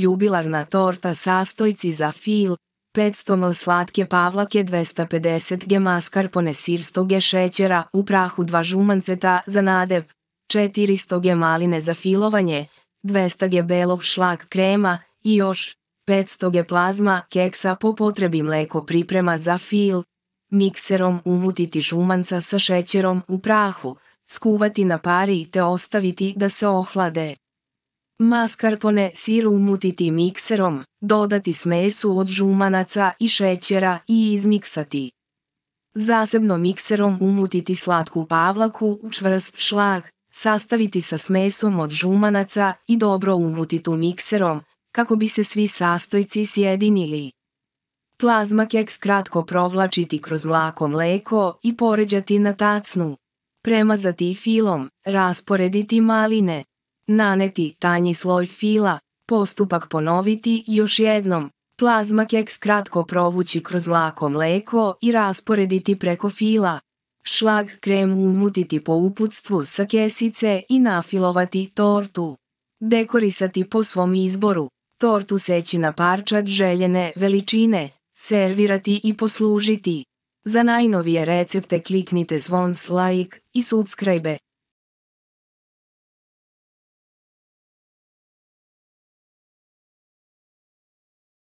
Ljubilarna jubilarna torta sastojci za fil, 500 ml slatke pavlake, 250 g maskarpone sir 100 g šećera, u prahu dva žumanceta za nadev, 400 g maline za filovanje, 200 g belog šlag krema i još 500 g plazma keksa po potrebi mleko priprema za fil. Mikserom umutiti žumanca sa šećerom u prahu, skuvati na pari te ostaviti da se ohlade. Mascarpone siru umutiti mikserom, dodati smesu od žumanaca i šećera i izmiksati. Zasebno mikserom umutiti slatku pavlaku u čvrst šlag, sastaviti sa smesom od žumanaca i dobro umutiti mikserom, kako bi se svi sastojci sjedinili. Plazma keks kratko provlačiti kroz mlako mleko i poređati na tacnu. Premazati filom, rasporediti maline. Naneti tanji sloj fila, postupak ponoviti još jednom. Plazma keks kratko provući kroz mlako mleko i rasporediti preko fila. Šlag kremu umutiti po uputstvu sa kesice i nafilovati tortu. Dekorisati po svom izboru. Tortu seći na parčad željene veličine. Servirati i poslužiti. Za najnovije recepte kliknite zvon like i subscribe.